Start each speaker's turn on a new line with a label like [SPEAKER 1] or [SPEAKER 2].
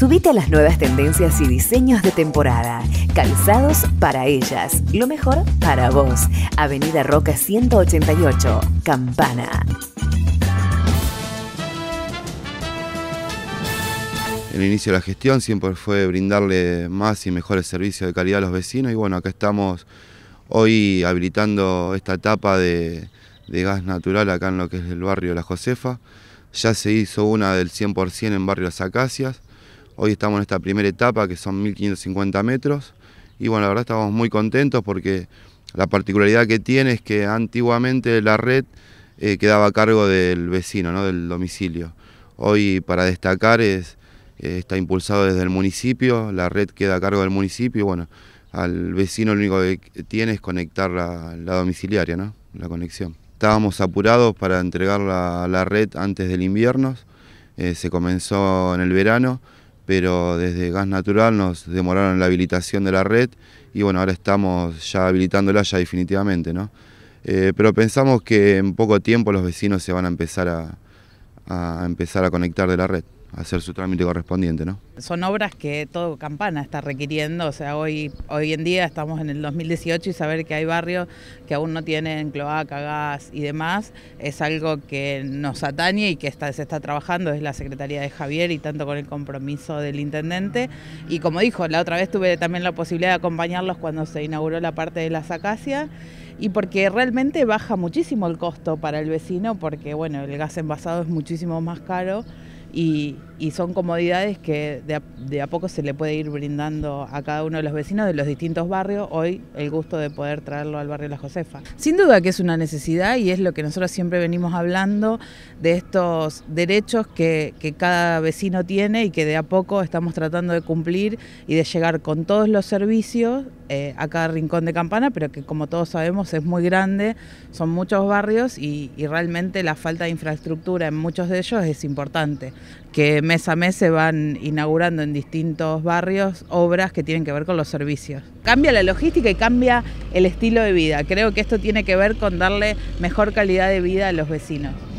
[SPEAKER 1] Subite a las nuevas tendencias y diseños de temporada. Calzados para ellas. Lo mejor para vos. Avenida Roca 188, Campana.
[SPEAKER 2] El inicio de la gestión siempre fue brindarle más y mejores servicios de calidad a los vecinos y bueno, acá estamos hoy habilitando esta etapa de, gas natural acá en lo que es el barrio La Josefa. Ya se hizo una del 100% en barrio Las Acacias Hoy estamos en esta primera etapa que son 1550 metros y bueno, la verdad estamos muy contentos porque la particularidad que tiene es que antiguamente la red eh, quedaba a cargo del vecino, ¿no? del domicilio. Hoy para destacar es, eh, está impulsado desde el municipio, la red queda a cargo del municipio y bueno, al vecino lo único que tiene es conectar la, domiciliaria, ¿no? la conexión. Estábamos apurados para entregar la, red antes del invierno, eh, se comenzó en el verano pero desde Gas Natural nos demoraron la habilitación de la red y bueno, ahora estamos ya habilitándola ya definitivamente, ¿no? Eh, pero pensamos que en poco tiempo los vecinos se van a empezar a empezar a conectar de la red hacer su trámite correspondiente, ¿no?
[SPEAKER 1] Son obras que todo Campana está requiriendo, o sea, hoy, hoy en día estamos en el 2018 y saber que hay barrios que aún no tienen cloaca, gas y demás, es algo que nos atañe y que se está trabajando es la Secretaría de Javier y tanto con el compromiso del Intendente. Y como dijo, la otra vez tuve también la posibilidad de acompañarlos cuando se inauguró la parte de la acacias y porque realmente baja muchísimo el costo para el vecino porque, bueno, el gas envasado es muchísimo más caro y y son comodidades que de a, poco se le puede ir brindando a cada uno de los vecinos de los distintos barrios, hoy el gusto de poder traerlo al barrio La Josefa. Sin duda que es una necesidad y es lo que nosotros siempre venimos hablando de estos derechos que, cada vecino tiene y que de a poco estamos tratando de cumplir y de llegar con todos los servicios eh, a cada rincón de Campana, pero que como todos sabemos es muy grande, son muchos barrios y, y realmente la falta de infraestructura en muchos de ellos es importante. Que mes a mes se van inaugurando en distintos barrios obras que tienen que ver con los servicios. Cambia la logística y cambia el estilo de vida. Creo que esto tiene que ver con darle mejor calidad de vida a los vecinos.